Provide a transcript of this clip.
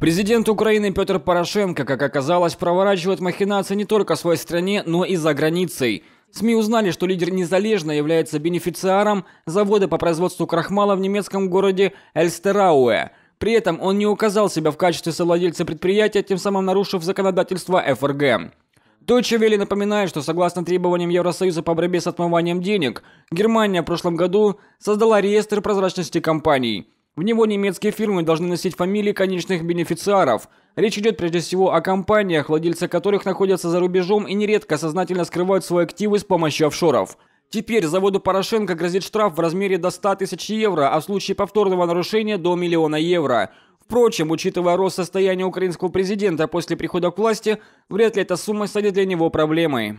Президент Украины Петр Порошенко, как оказалось, проворачивает махинации не только в своей стране, но и за границей. СМИ узнали, что лидер незалежно является бенефициаром завода по производству крахмала в немецком городе Эльстерауэ. При этом он не указал себя в качестве совладельца предприятия, тем самым нарушив законодательство ФРГ. Deutsche Welle напоминает, что согласно требованиям Евросоюза по борьбе с отмыванием денег, Германия в прошлом году создала реестр прозрачности компаний – в него немецкие фирмы должны носить фамилии конечных бенефициаров. Речь идет прежде всего о компаниях, владельцы которых находятся за рубежом и нередко сознательно скрывают свои активы с помощью офшоров. Теперь заводу Порошенко грозит штраф в размере до 100 тысяч евро, а в случае повторного нарушения до миллиона евро. Впрочем, учитывая рост состояния украинского президента после прихода к власти, вряд ли эта сумма станет для него проблемой.